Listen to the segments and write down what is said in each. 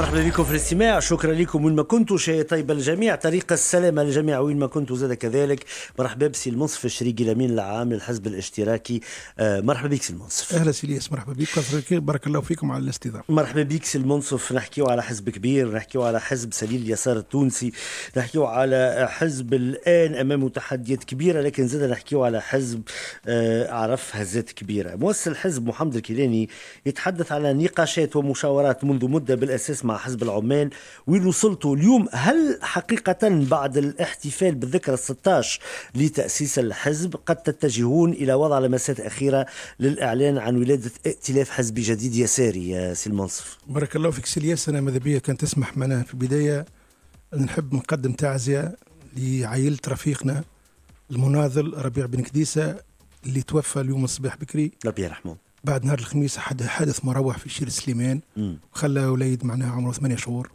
مرحبا بكم في الاستماع شكرا لكم وين ما كنتوا شيء طيب الجميع طريق السلامة للجميع وين ما كنتوا زاد كذلك مرحبا بسي المنصف الشريكي الأمين العام للحزب الاشتراكي آه، مرحبا بك سي المنصف أهلا سي الياس مرحبا بك بارك الله فيكم على الاستضافة مرحبا بك سي المنصف نحكيو على حزب كبير نحكيو على حزب سليل اليسار التونسي نحكيو على حزب الآن أمامه تحديات كبيرة لكن زاد نحكيو على حزب آه، عرف هزات كبيرة مؤسس الحزب محمد الكيلاني يتحدث على نقاشات ومشاورات منذ مدة بالأساس مع حزب العمال وين وصلتوا اليوم هل حقيقة بعد الاحتفال بالذكرى 16 لتأسيس الحزب قد تتجهون إلى وضع لمسات أخيرة للإعلان عن ولادة ائتلاف حزبي جديد يساري يا سي المنصف بارك الله فيك سي أنا ماذا بيا كانت تسمح معنا في البداية نحب نقدم تعزية لعائلة رفيقنا المناضل ربيع بن كديسة اللي توفى اليوم الصباح بكري ربي يرحمه بعد نهار الخميس حدث مروح في شير سليمان خلى وليد معناها عمره ثمانية شهور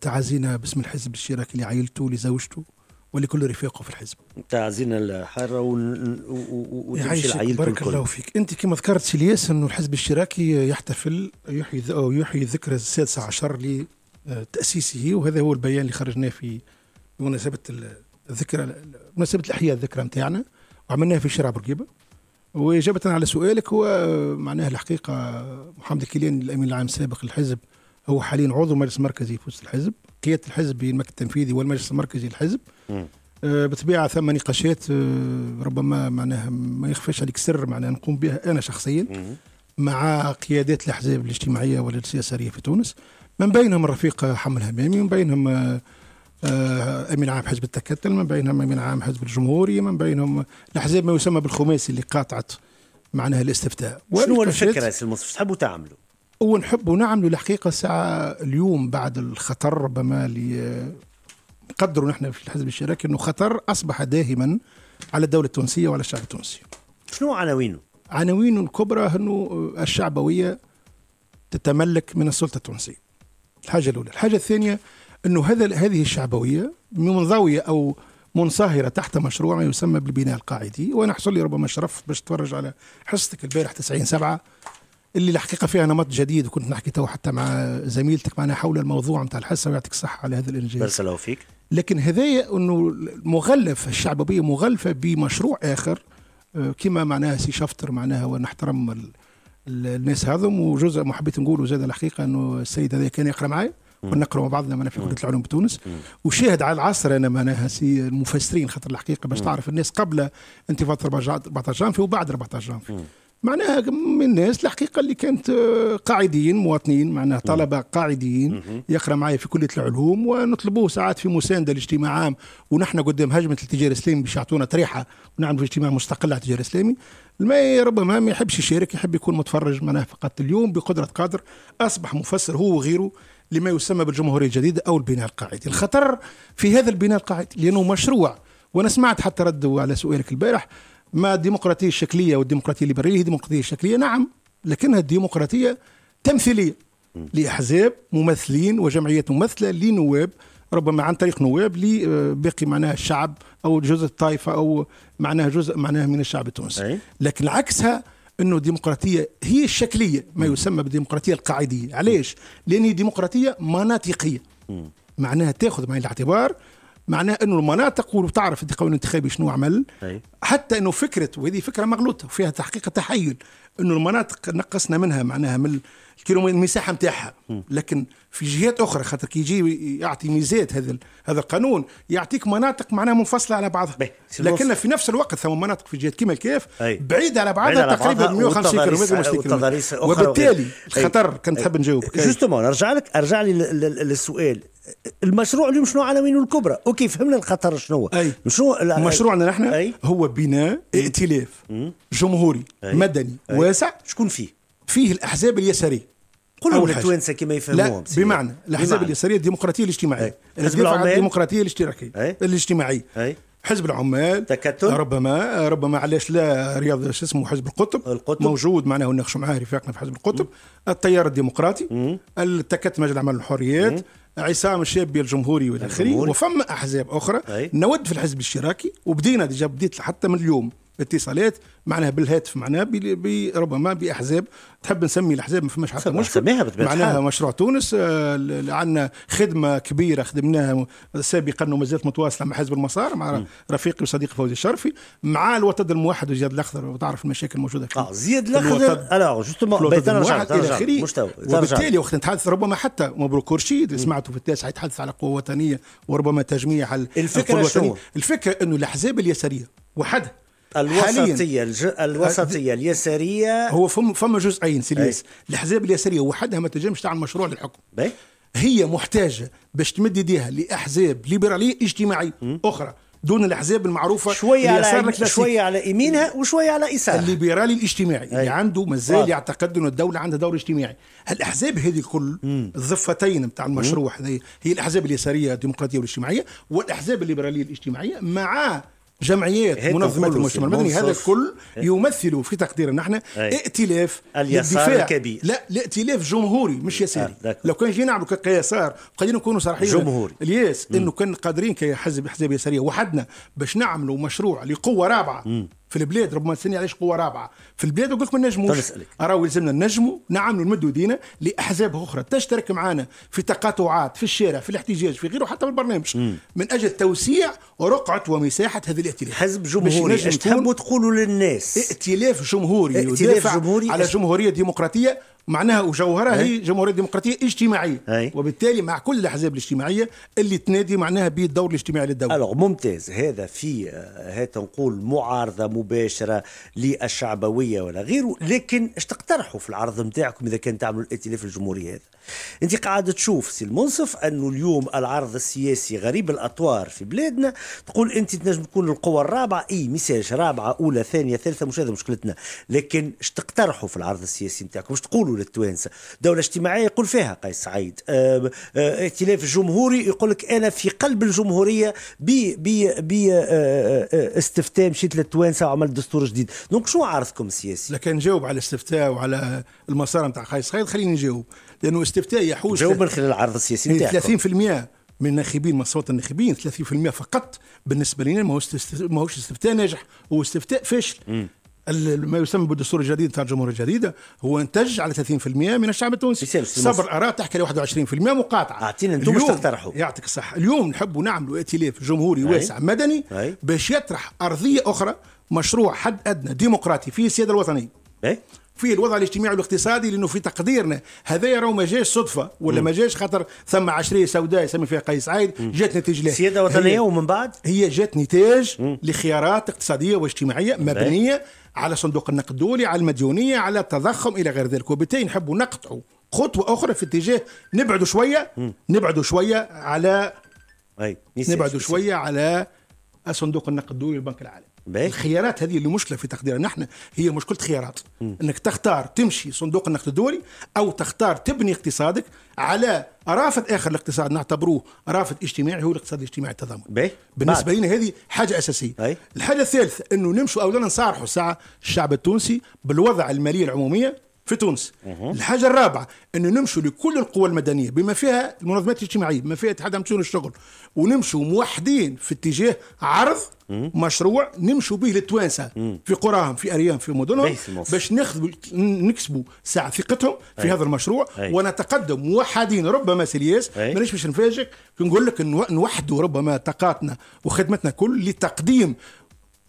تعازينا باسم الحزب الاشتراكي لعائلته لزوجته ولكل رفاقه في الحزب تعزينا الحاره وتمشي العائلة بارك الله فيك انت كما ذكرت سيلياس انه الحزب الاشتراكي يحتفل يحيي او يحيي الذكرى السادسه عشر لتاسيسه آه، وهذا هو البيان اللي خرجناه في بمناسبه الذكرى مناسبه الاحياء الذكرى نتاعنا وعملناها في شارع برقيبه وإجابة على سؤالك هو آه، معناها الحقيقة محمد الكيلان الأمين العام السابق للحزب هو حاليا عضو مجلس مركزي في وسط الحزب قيادة الحزب بين المكتب التنفيذي والمجلس المركزي للحزب آه، بطبيعة ثم نقاشات آه، ربما معناها ما يخفاش عليك سر معناها نقوم بها أنا شخصيا مع قيادات الأحزاب الاجتماعية والسياسية في تونس من بينهم الرفيق حمل همامي ومن بينهم آه آه، امين عام حزب التكتل من بينهم امين عام حزب الجمهوري من بينهم الاحزاب ما يسمى بالخماسي اللي قاطعت معناها الاستفتاء شنو الفكره سي المصطفى تحبوا تعملوا؟ ونحبوا نعملوا الحقيقه ساعه اليوم بعد الخطر ربما اللي نقدروا نحن في الحزب الشراكي انه خطر اصبح داهما على الدوله التونسيه وعلى الشعب التونسي. شنو عناوينه؟ عناوينه الكبرى انه الشعبويه تتملك من السلطه التونسيه. الحاجه الاولى، الحاجه الثانيه انه هذا هذه الشعبويه منضويه او منصهرة تحت مشروع ما يسمى بالبناء القاعدي وأنا حصل لي ربما شرف باش تفرج على حصتك البارح 90 سبعة اللي الحقيقة فيها نمط جديد وكنت نحكي تو حتى مع زميلتك معنا حول الموضوع نتاع الحصة ويعطيك الصحة على هذا الإنجاز بارك الله فيك لكن هذايا أنه مغلف الشعبوية مغلفة بمشروع آخر آه، كما معناها سي شفتر معناها ونحترم الناس هذم وجزء ما حبيت نقوله زاد الحقيقة أنه السيد هذا كان يقرأ معايا ونقرأ مع بعضنا معنا في كلية العلوم بتونس وشاهد على العصر أنا معناها سي المفسرين خاطر الحقيقة باش تعرف الناس قبل انتفاضة 14 جانفي وبعد 14 جانفي معناها من الناس الحقيقة اللي كانت آه، قاعدين مواطنين معناها طلبة قاعدين يقرأ معايا في كلية العلوم ونطلبوه ساعات في مساندة لاجتماع عام ونحن قدام هجمة الاتجاه الإسلامي باش يعطونا تريحة ونعملوا اجتماع مستقل على الاتجاه الإسلامي ما ربما ما يحبش يشارك يحب يكون متفرج معناها فقط اليوم بقدرة قادر أصبح مفسر هو وغيره لما يسمى بالجمهورية الجديدة أو البناء القاعدي الخطر في هذا البناء القاعدي لأنه مشروع وأنا سمعت حتى ردوا على سؤالك البارح ما الديمقراطية الشكلية والديمقراطية الليبرالية هي ديمقراطية شكلية نعم لكنها الديمقراطية تمثيلية لأحزاب ممثلين وجمعيات ممثلة لنواب ربما عن طريق نواب لباقي معناها الشعب أو جزء الطائفة أو معناها جزء معناها من الشعب التونسي لكن عكسها انه الديمقراطيه هي الشكليه ما يسمى بالديمقراطيه القاعديه علاش لان هي ديمقراطيه مناطقيه معناها تاخذ بعين الاعتبار معناها انه المناطق وتعرف القانون الانتخابي شنو عمل حتى انه فكره وهذه فكره مغلوطه وفيها تحقيق تحيل انه المناطق نقصنا منها معناها من الكيلومتر المساحه نتاعها لكن في جهات اخرى خاطر كي يجي يعطي ميزات هذا هذا القانون يعطيك مناطق معناها منفصله على بعضها لكن في نفس الوقت ثم مناطق في جهات كيما كيف بعيده على بعضها تقريبا 150 كيلومتر وبالتالي الخطر كان تحب نجاوب جوستومون نرجع لك ارجع لي للسؤال المشروع اليوم شنو عناوينه الكبرى اوكي فهمنا الخطر شنو هو شنو مشروعنا نحن هو بناء ائتلاف جمهوري مدني واسع شكون فيه فيه الاحزاب اليساريه قول لهم التوانسه كما يفهموهم بمعنى الاحزاب اليساريه الديمقراطيه الاجتماعيه الحزب العمال الديمقراطيه الاجتماعيه الاجتماعي حزب العمال تكتل ربما ربما علاش لا رياض شو اسمه حزب القطب القطب موجود معناه ونناقشوا معاه رفاقنا في حزب القطب مم. التيار الديمقراطي مم. التكت مجلس العمل والحريات عصام الشابي الجمهوري والى اخره وفما احزاب اخرى أي. نود في الحزب الاشتراكي وبدينا ديجا بديت حتى من اليوم اتصالات معناها بالهاتف معناها ربما باحزاب تحب نسمي الاحزاب ما فماش حتى مشكل معناها مشروع تونس آه، عندنا خدمه كبيره خدمناها سابقا وما زالت متواصله مع حزب المسار مع رفيقي وصديقي فوزي الشرفي مع الوتد الموحد وزياد الاخضر وتعرف المشاكل الموجوده في اه زياد الاخضر جوستومون بيت انا الى اخره وبالتالي وقت نتحدث ربما حتى مبروك رشيد سمعته في التاسع يتحدث على قوه وطنيه وربما تجميع الفكره الفكره انه الاحزاب اليساريه وحدها الوسطيه الج... الوسطيه اليساريه هو فم فما جزئين سيليس الاحزاب اليساريه وحدها ما تنجمش تعمل مشروع للحكم بي؟ هي محتاجه باش تمد يديها لاحزاب ليبراليه اجتماعيه اخرى دون الاحزاب المعروفه شويه على شويه على يمينها وشويه على يسارها الليبرالي الاجتماعي أي. اللي عنده مازال يعتقد انه الدوله عندها دور اجتماعي الاحزاب هذه كل الضفتين نتاع المشروع هي الاحزاب اليساريه الديمقراطيه والاجتماعيه والاحزاب الليبراليه الاجتماعيه مع جمعيات منظمات المجتمع المدني هذا الكل إيه. يمثل في تقديرنا نحن إيه. ائتلاف اليسار الكبير لا الائتلاف جمهوري مش إيه، يساري آه لو كان جينا نعملوا كيسار قادرين نكونوا صريحين جمهوري الياس انه كان قادرين كحزب احزاب يساريه وحدنا باش نعملوا مشروع لقوه رابعه مم. في البلاد ربما الثاني علاش قوه رابعه في البلاد نقول لكم ما نجموش طيب، راهو يلزمنا نجموا نعملوا نمدوا دينا لاحزاب اخرى تشترك معنا في تقاطعات في الشارع في الاحتجاج في غيره حتى في البرنامج من اجل توسيع رقعه ومساحه هذا الائتلاف حزب جمهوري اش تحبوا تقولوا للناس ائتلاف جمهوري ائتلاف جمهوري على جمهوريه ديمقراطيه معناها وجوهرها هي جمهوريه ديمقراطيه اجتماعيه هي. وبالتالي مع كل الاحزاب الاجتماعيه اللي تنادي معناها بالدور الاجتماعي للدوله الو ممتاز هذا في آه، هات نقول معارضه مباشره للشعبويه ولا غيره لكن اش تقترحوا في العرض نتاعكم اذا كان تعملوا الائتلاف الجمهوري هذا انت قاعد تشوف سي المنصف انه اليوم العرض السياسي غريب الاطوار في بلادنا تقول انت تنجم تكون القوه الرابعه اي مساج رابعه اولى ثانيه ثالثه مش هذا مشكلتنا لكن اش تقترحوا في العرض السياسي نتاعكم اش تقولوا دولة تونس دولة اجتماعية يقول فيها قيس سعيد أه، ائتلاف الجمهوري يقول لك أنا في قلب الجمهورية أه، أه، استفتاء مشيت للتوانسة وعملت دستور جديد دونك شو عرضكم السياسي؟ لكن نجاوب على الاستفتاء وعلى المسار نتاع قيس سعيد خليني نجاوب لأنه استفتاء يحوز جاوب من خلال العرض السياسي إيه، نتاعكم 30% من الناخبين من صوت الناخبين 30% فقط بالنسبه لنا ماهوش استفتاء ناجح هو استفتاء فاشل ما يسمى بالدستور الجديد بتاع الجمهوريه الجديده هو انتج على 30% من الشعب التونسي صبر اراد تحكي 21% مقاطعه اعطينا انتم باش تقترحوا يعطيك الصحه اليوم نحب نعملوا ائتلاف جمهوري أي. واسع مدني باش يطرح ارضيه اخرى مشروع حد ادنى ديمقراطي فيه السياده الوطنيه أي. في الوضع الاجتماعي والاقتصادي لانه في تقديرنا هذا راه ما جاش صدفه ولا ما جاش خاطر ثم عشريه سوداء يسمي فيها قيس عايد جات نتيجه له سياده وطنيه ومن بعد هي جات نتاج لخيارات اقتصاديه واجتماعيه مبنيه على صندوق النقد الدولي على المديونيه على التضخم الى غير ذلك وبالتالي نحبوا نقطعوا خطوه اخرى في اتجاه نبعدوا شويه نبعدوا شويه على طيب، نبعدوا شويه على صندوق النقد الدولي والبنك العالمي بيه؟ الخيارات هذه اللي مشكله في تقديرنا نحن هي مشكله خيارات م. انك تختار تمشي صندوق النقد الدولي او تختار تبني اقتصادك على رافد اخر الاقتصاد نعتبروه رافد اجتماعي هو الاقتصاد الاجتماعي التضامن بالنسبه لنا هذه حاجه اساسيه الحاجه الثالثه انه نمشوا اولا نصارحوا ساعه الشعب التونسي بالوضع الماليه العموميه في تونس الحاجه الرابعه انه نمشوا لكل القوى المدنيه بما فيها المنظمات الاجتماعيه بما فيها اتحاد مشون الشغل ونمشوا موحدين في اتجاه عرض مشروع نمشوا به للتوانسه في قراهم في اريام في مدنهم باش نخذوا نكسبوا ساعه ثقتهم في هذا المشروع ونتقدم موحدين ربما سلياس مانيش باش نفاجئك نقول لك نوحدوا ربما طاقاتنا وخدمتنا كل لتقديم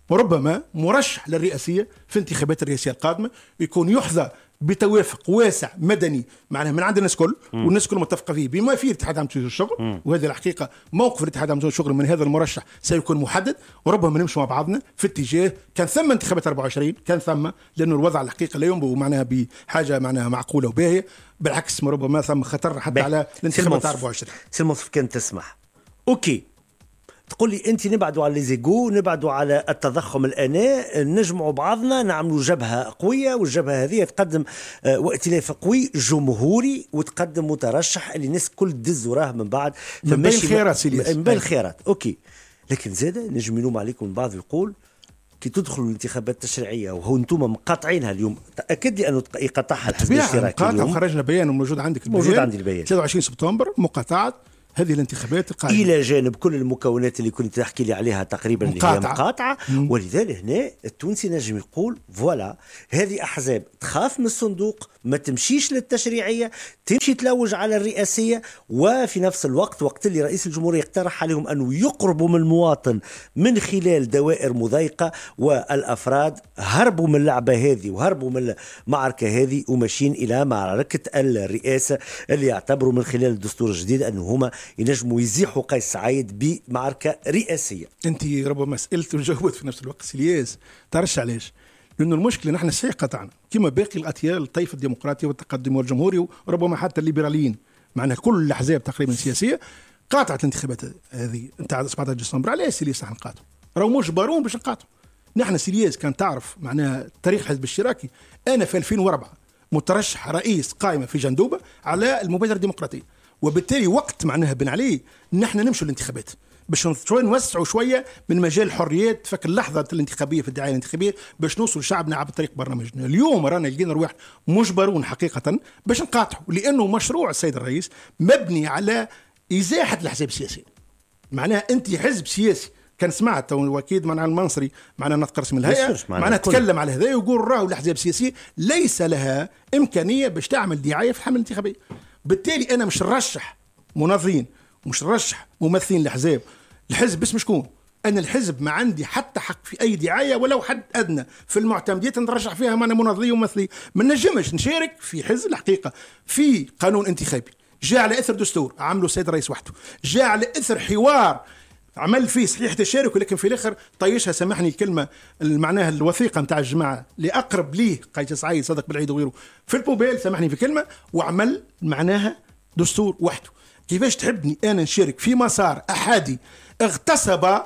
وربما مرشح للرئاسيه في انتخابات الرئاسيه القادمه يكون يحظى بتوافق واسع مدني معناه من عند الناس كل والناس كل متفقه فيه بما فيه الاتحاد العام التونسي للشغل وهذه الحقيقه موقف الاتحاد العام الشغل من هذا المرشح سيكون محدد وربما نمشي مع بعضنا في اتجاه كان ثم انتخابات 24 كان ثم لانه الوضع الحقيقه لا ينبو معناها بحاجه معناها معقوله وباهيه بالعكس ربما ثم خطر حتى على الانتخابات 24 سي كان تسمح اوكي تقول لي انت نبعدوا على ليزيغو نبعدوا على التضخم الاناء نجمعوا بعضنا نعملوا جبهه قويه والجبهه هذه تقدم آه، وائتلاف قوي جمهوري وتقدم مترشح اللي الناس الكل تدز وراه من بعد من بين الخيارات من بين الخيارات اوكي لكن زاد نجم يلوم عليكم البعض يقول كي تدخلوا الانتخابات التشريعيه وهو انتم مقاطعينها اليوم تاكد لي انه يقطعها الحزب الاشتراكي اليوم خرجنا بيان وموجود عندك البيان موجود عندي البيان 23 سبتمبر مقاطعه هذه الانتخابات القائمة إلى جانب كل المكونات اللي كنت تحكي لي عليها تقريبا مقاطعة. اللي هي مقاطعة مم. ولذلك هنا التونسي نجم يقول فوالا هذه أحزاب تخاف من الصندوق ما تمشيش للتشريعية تمشي تلوج على الرئاسية وفي نفس الوقت وقت اللي رئيس الجمهورية اقترح عليهم أنه يقربوا من المواطن من خلال دوائر مضايقة والأفراد هربوا من اللعبة هذه وهربوا من المعركة هذه وماشيين إلى معركة الرئاسة اللي يعتبروا من خلال الدستور الجديد أنه هما ينجموا يزيحوا قيس سعيد بمعركه رئاسيه. انت ربما سالت وجاوبت في نفس الوقت سيلياس تعرفش علاش؟ لانه المشكله نحن الشيء قطعنا كما باقي الاطيال الطيف الديمقراطي والتقدم والجمهوري وربما حتى الليبراليين معناها كل الاحزاب تقريبا السياسيه قاطعت الانتخابات هذه نتاع 17 ديسمبر علاش إيه سيلياس راح نقاطعوا؟ راهو مجبرون باش نقاطعوا نحن سيلياس كان تعرف معناها تاريخ الحزب الاشتراكي انا في 2004 مترشح رئيس قائمه في جندوبه على المبادره الديمقراطيه وبالتالي وقت معناها بن علي نحن نمشوا الانتخابات باش نوسعوا شويه من مجال الحريات فك اللحظه الانتخابيه في الدعايه الانتخابيه باش نوصل شعبنا عبر طريق برنامجنا اليوم رانا لقينا رواح مجبرون حقيقه باش نقاطعوا لانه مشروع السيد الرئيس مبني على ازاحه الاحزاب السياسيه معناها انت حزب سياسي كان سمعت وكيد معناها المنصري معنا نذكر اسم الهيئه معنا تكلم على هذا ويقول راهو الاحزاب السياسيه ليس لها امكانيه باش تعمل دعايه في الحمله الانتخابيه بالتالي انا مش نرشح مناضلين مش نرشح ممثلين الاحزاب الحزب باسم شكون انا الحزب ما عندي حتى حق في اي دعايه ولو حد ادنى في المعتمديات نرشح فيها معنا مناضلين وممثلين ما نجمش نشارك في حزب الحقيقه في قانون انتخابي جاء على اثر دستور عمله السيد الرئيس وحده جاء على اثر حوار عمل فيه صحيح تشارك ولكن في الاخر طيشها سامحني الكلمه معناها الوثيقه نتاع الجماعه اللي اقرب ليه قايد سعيد صدق بالعيد وغيره في البوبيل سامحني في كلمه وعمل معناها دستور وحده كيفاش تحبني انا نشارك في مسار احادي اغتصب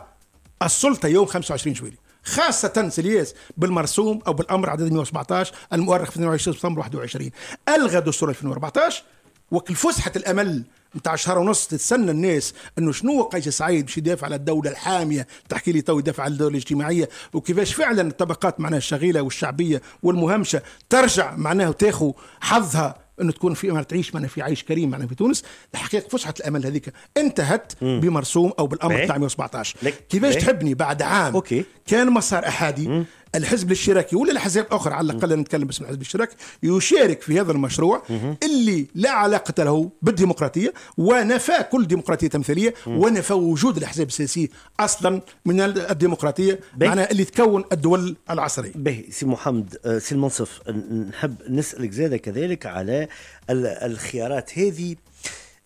السلطه يوم 25 جويلي خاصة سلياس بالمرسوم أو بالأمر عدد 117 المؤرخ في 22 سبتمبر 21 ألغى دستور 2014 وكل فسحة الأمل نتاع شهر ونص تتسنى الناس انه شنو قيس سعيد باش يدافع على الدوله الحاميه تحكي لي تو يدافع على الدوله الاجتماعيه وكيفاش فعلا الطبقات معناها الشغيله والشعبيه والمهمشه ترجع معناها وتاخذ حظها انه تكون في معناها تعيش معناها في عيش كريم معناها في تونس الحقيقه فسحه الامل هذيك انتهت مم. بمرسوم او بالامر تاع 117 كيفاش تحبني بعد عام أوكي. كان مسار احادي مم. الحزب الاشتراكي ولا الاحزاب الاخرى على الاقل نتكلم باسم الحزب الاشتراكي يشارك في هذا المشروع اللي لا علاقه له بالديمقراطيه ونفى كل ديمقراطيه تمثيليه ونفى وجود الاحزاب السياسيه اصلا من الديمقراطيه معناها اللي تكون الدول العصريه. به سي محمد آه، سي المنصف نحب نسالك زاده كذلك على الخيارات هذه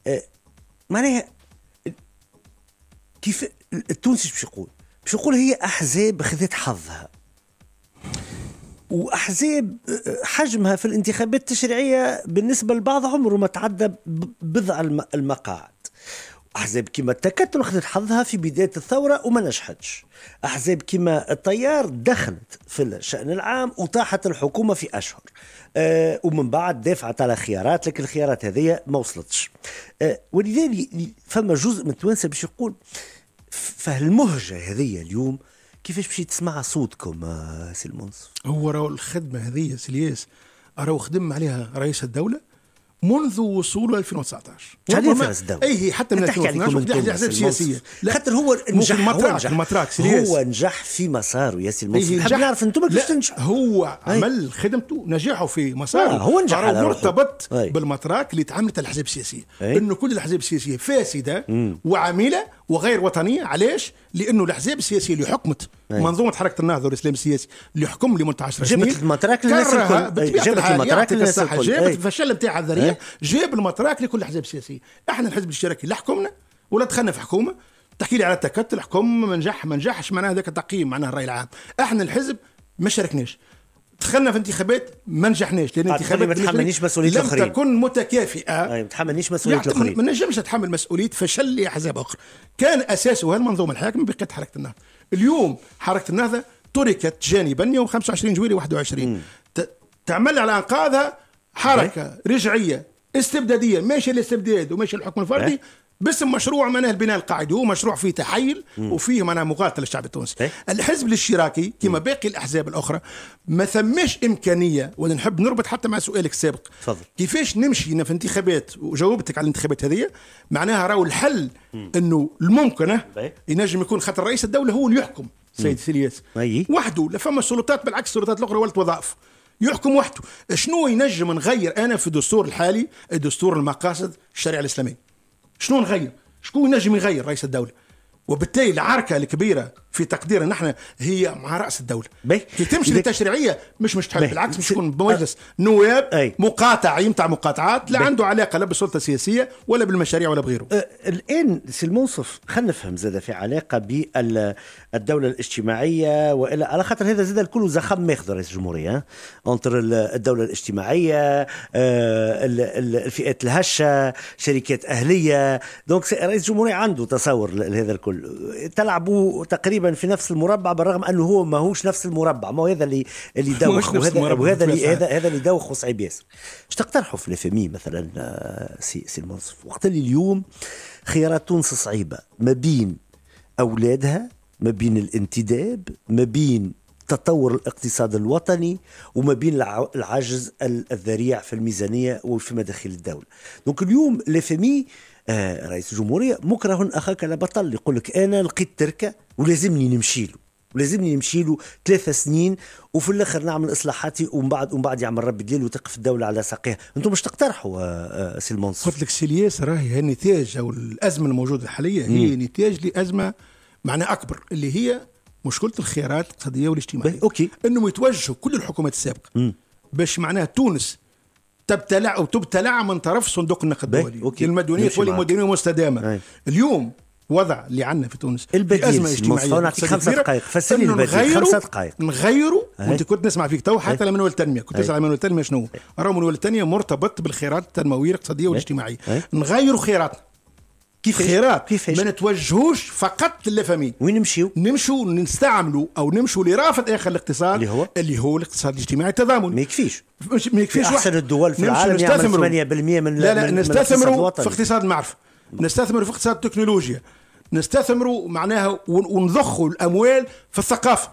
آه، معناها كيف التونسي باش يقول؟ باش يقول هي احزاب خذت حظها واحزاب حجمها في الانتخابات التشريعيه بالنسبه لبعض عمره ما تعدى بضع المقاعد احزاب كما التكتل اخذت حظها في بدايه الثوره وما نجحتش احزاب كما التيار دخلت في الشان العام وطاحت الحكومه في اشهر أه ومن بعد دافعت على خيارات لكن الخيارات هذه ما وصلتش أه ولذلك فما جزء من التوانسه باش يقول فالمهجه هذه اليوم أه كيفاش باش تسمع صوتكم آه، سي المنصف؟ هو راهو الخدمه هذه الياس راهو خدم عليها رئيس الدوله منذ وصوله 2019 شحال فاز الدولة؟ اي حتى من 2019 خاطر هو نجح هو نجح هو نجح في مساره يا سي إيه، المنصف نحب نعرف انتم كيفاش تنجحوا هو إيه. عمل خدمته نجاحه في مساره آه، هو نجح على مرتبط إيه. بالمطراك اللي تعاملت الاحزاب السياسيه انه كل الاحزاب السياسيه فاسده وعميله وغير وطنيه علاش؟ لانه الاحزاب السياسيه اللي حكمت أيه. منظومه حركه النهضه والاسلام السياسي اللي حكم لمده 10 سنين جابت المطراك للناس الكل جابت المطراك للناس الكل جابت الفشل نتاعها الذريع جاب المطراك لكل الاحزاب السياسيه احنا الحزب الاشتراكي لا حكمنا ولا دخلنا في حكومه تحكي لي على التكتل حكم ما نجح ما نجحش معناها هذاك التقييم معناها الراي العام احنا الحزب ما شاركناش دخلنا في انتخابات ما نجحناش لان آه، انتخابات آه، ما تحملنيش مسؤوليه لم الاخرين لم تكن متكافئه اي ما تحملنيش مسؤوليه يعني الاخرين ما نجمش تحمل مسؤوليه فشل لاحزاب اخرى كان اساسها المنظومه الحاكمه بقيت حركه النهضه اليوم حركه النهضه تركت جانبا يوم 25 جويلي 21 تعمل على انقاذها حركه إيه. رجعيه استبداديه ماشي الاستبداد وماشي الحكم الفردي إيه. باسم مشروع معناه البناء القاعدي هو مشروع فيه تحيل وفيه معناه مقاتله الشعب التونسي إيه؟ الحزب الاشتراكي كما باقي الاحزاب الاخرى ما ثماش امكانيه وانا نحب نربط حتى مع سؤالك السابق تفضل كيفاش نمشي في انتخابات وجاوبتك على الانتخابات هذه معناها راهو الحل انه الممكن إيه؟ ينجم يكون خاطر رئيس الدوله هو اللي يحكم سيد سيلياس وحده لا فما سلطات بالعكس السلطات الاخرى ولت وظائف يحكم وحده شنو ينجم نغير انا في الدستور الحالي الدستور المقاصد الشريعه الاسلاميه شنو نغير شكون ينجم يغير رئيس الدولة وبالتالي العركة الكبيرة في تقديرنا نحن هي مع راس الدوله بي. كي تمشي للتشريعيه مش مش تحل بالعكس مش يكون مجلس نواب أي. مقاطع يمتع مقاطعات لا بي. عنده علاقه لا بالسلطه السياسيه ولا بالمشاريع ولا بغيره أه الان سي المنصف خلينا نفهم زاد في علاقه بالدوله الاجتماعيه والى على خاطر هذا زاد الكل زخم ماخذ رئيس الجمهوريه انتر الدوله الاجتماعيه الفئات الهشه شركات اهليه دونك رئيس الجمهوريه عنده تصور لهذا الكل تلعبوا تقريبا في نفس المربع بالرغم انه هو ماهوش نفس المربع ما هو هذا اللي اللي دوخ وهذا وهذا اللي هذا هذا اللي دوخ وصعيب ياسر اش تقترحوا في الافمي مثلا آه، سي سي المنصف وقت اللي اليوم خيارات تونس صعيبه ما بين اولادها ما بين الانتداب ما بين تطور الاقتصاد الوطني وما بين العجز الذريع في الميزانيه وفي مداخيل الدوله دونك اليوم لافامي آه، رئيس الجمهوريه مكره اخاك على بطل يقول لك انا لقيت تركه ولازمني نمشي له ولازمني نمشي له ثلاثة سنين وفي الاخر نعمل اصلاحاتي ومن بعد ومن بعد يعمل ربي دليل وتقف الدوله على ساقيها، انتم مش تقترحوا آه، آه، سي المنصف قلت لك سي راهي هي نتاج او الازمه الموجوده الحاليه هي مم. نتاج لازمه معنى اكبر اللي هي مشكله الخيارات الاقتصاديه والاجتماعيه اوكي انهم يتوجهوا كل الحكومات السابقه باش معناها تونس تبتلع وتبتلع من طرف صندوق النقد الدولي المدنية تولي مدنيه مستدامه أي. اليوم وضع اللي عندنا في تونس إيه البديل ازمه اجتماعيه نعطيك خمسة دقائق فسر لي البديل خمسة دقائق نغيروا وانت كنت نسمع فيك تو حتى نقول التنميه كنت لما نقول التنميه شنو؟ راه منوال التنميه مرتبط بالخيارات التنمويه الاقتصاديه والاجتماعيه نغيروا خياراتنا كيف خيارات كيفاش ما نتوجهوش فقط للفامي وين نمشيو نمشيو نستعملوا او نمشيو لرافد اخر الاقتصاد اللي هو اللي هو الاقتصاد الاجتماعي التضامن ما يكفيش ما يكفيش احسن الدول في العالم يعمل 8% من لا لا نستثمروا في اقتصاد المعرفه نستثمروا في اقتصاد التكنولوجيا نستثمروا معناها ونضخوا الاموال في الثقافه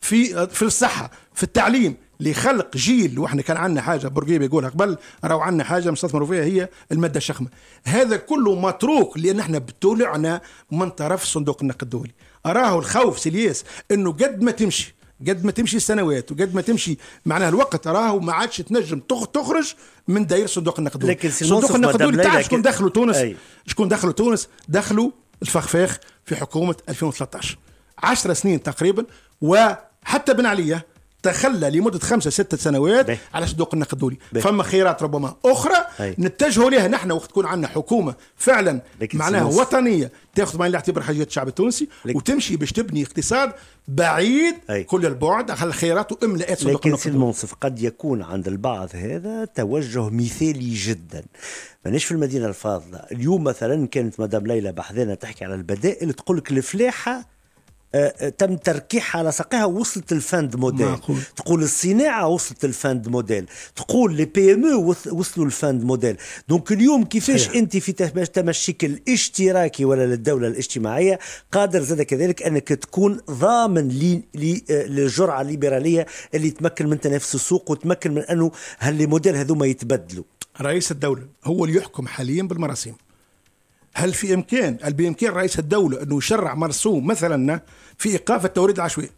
في في الصحه في التعليم لخلق جيل واحنا كان عندنا حاجه بورقيبه يقولها قبل راهو عندنا حاجه مستثمروا فيها هي الماده الشخمه هذا كله متروك لان احنا بتولعنا من طرف صندوق النقد الدولي اراه الخوف سيلياس انه قد ما تمشي قد ما تمشي السنوات وقد ما تمشي معناها الوقت راهو ما عادش تنجم تخرج من دائره صندوق النقد الدولي لكن صندوق النقد الدولي تعرف شكون دخلوا تونس شكون دخلوا تونس دخلوا الفخفاخ في حكومه 2013 10 سنين تقريبا وحتى بن عليه تخلى لمده خمسه سته سنوات بيه. على صندوق النقد الدولي فما خيارات ربما اخرى نتجهوا لها نحن وقت تكون عندنا حكومه فعلا معناها وطنيه تاخذ بعين الاعتبار حاجات الشعب التونسي وتمشي باش تبني اقتصاد بعيد أي. كل البعد على الخيارات واملاءات صندوق لكن سيد منصف قد يكون عند البعض هذا توجه مثالي جدا مانيش في المدينه الفاضله اليوم مثلا كانت مدام ليلى بحذانا تحكي على البدائل تقول لك الفلاحه تم تركيحها على ساقها وصلت الفاند موديل معقول. تقول الصناعه وصلت الفاند موديل تقول لي بي ام e وصلوا الفاند موديل دونك اليوم كيفاش انت في تمشيك الاشتراكي ولا للدوله الاجتماعيه قادر زاد كذلك انك تكون ضامن آه، للجرعه الليبراليه اللي تمكن من تنافس السوق وتمكن من انه هالموديل هذوما يتبدلوا رئيس الدوله هو اللي يحكم حاليا بالمراسيم هل في امكان هل بامكان رئيس الدوله انه يشرع مرسوم مثلا في ايقاف التوريد العشوائي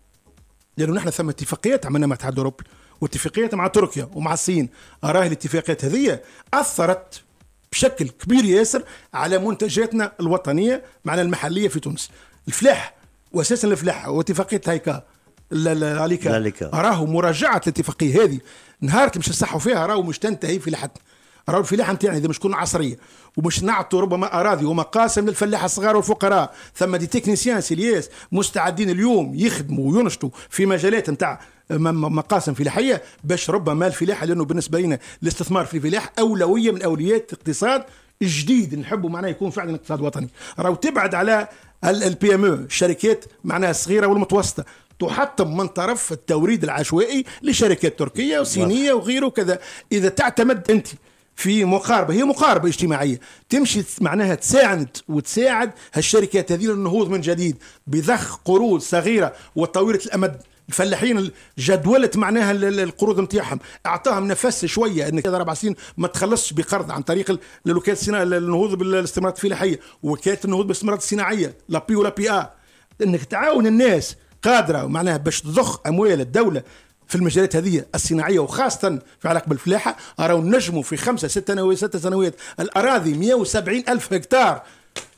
لانه نحن ثم اتفاقيات عملنا مع الاتحاد الاوروبي واتفاقيات مع تركيا ومع الصين اراه الاتفاقيات هذه اثرت بشكل كبير ياسر على منتجاتنا الوطنيه معنا المحليه في تونس الفلاح واساسا الفلاح واتفاقيه هايكا لاليكا راهو مراجعه الاتفاقيه هذه نهار تمشي الصحه فيها راهو مش تنتهي في لحد راهو الفلاحه نتاعنا اذا مش كنا عصريه ومش نعطوا ربما اراضي ومقاسم للفلاحه الصغار والفقراء ثم دي تكنيسيان سيلياس مستعدين اليوم يخدموا وينشطوا في مجالات نتاع مقاسم فلاحيه باش ربما الفلاحه لانه بالنسبه لنا الاستثمار في الفلاح اولويه من اولويات الاقتصاد الجديد نحبوا معناه يكون فعلا اقتصاد وطني راهو تبعد على البي ام او الشركات e، معناها الصغيره والمتوسطه تحطم من طرف التوريد العشوائي لشركات تركيه وصينيه وغيره وكذا اذا تعتمد انت في مقاربه هي مقاربه اجتماعيه تمشي معناها تساعد وتساعد هالشركات هذه للنهوض من جديد بضخ قروض صغيره وطويله الامد الفلاحين جدولت معناها القروض نتاعهم اعطاهم نفس شويه انك هذا اربع سنين ما تخلصش بقرض عن طريق الوكاله الصناعيه النهوض بالاستمارات الفلاحيه وكاله النهوض بالاستمارات الصناعيه لا بي ولا بي ا انك تعاون الناس قادره معناها باش تضخ اموال الدوله في المجالات هذه الصناعيه وخاصه في علاقه بالفلاحه راهو نجموا في خمسه ست ست سنوات الاراضي 170 الف هكتار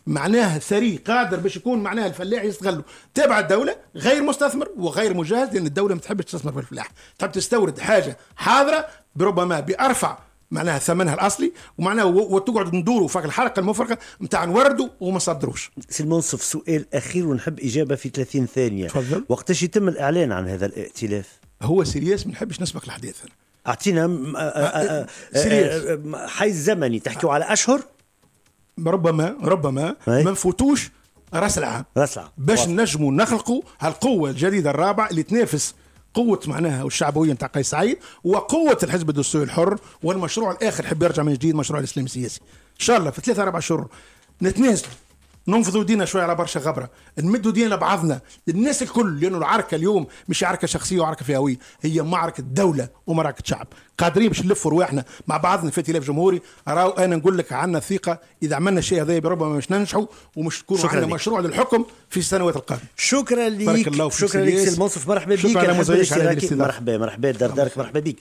معناها ثري قادر باش يكون معناها الفلاح يستغله تابع الدوله غير مستثمر وغير مجهز لان الدوله ما تحبش تستثمر في الفلاح تحب تستورد حاجه حاضره بربما بارفع معناها ثمنها الاصلي ومعناها وتقعد ندوروا في الحلقه المفرقه نتاع نوردوا وما صدروش. سي المنصف سؤال اخير ونحب اجابه في 30 ثانيه. تفضل. وقتاش يتم الاعلان عن هذا الائتلاف؟ هو سيرياس ما نحبش نسبق الحديث انا. اعطينا آه، آه، حيز زمني تحكيوا على اشهر؟ ربما ربما إيه. ما نفوتوش راس العام راس العام باش نجموا نخلقوا هالقوه الجديده الرابعه اللي تنافس قوه معناها والشعبويه نتاع قيس سعيد وقوه الحزب الدستوري الحر والمشروع الاخر حب يرجع من جديد مشروع الاسلام السياسي ان شاء الله في ثلاثة اربع شهور نتنازلوا ننفضوا دينا شويه على برشا غبره نمدوا دينا لبعضنا الناس الكل لانه العركه اليوم مش عركه شخصيه وعركه فئويه هي معركه دوله ومعركه شعب قادرين باش نلفوا رواحنا مع بعضنا في ائتلاف جمهوري راهو انا نقول لك عندنا ثقه اذا عملنا الشيء هذا ربما مش ننجحوا ومش تكون عندنا مشروع للحكم في السنوات القادمه شكرا لك بارك الله شكرا لك سي المنصف مرحبا بك شكرا على مرحبا مرحبا دار دارك مرحبا بك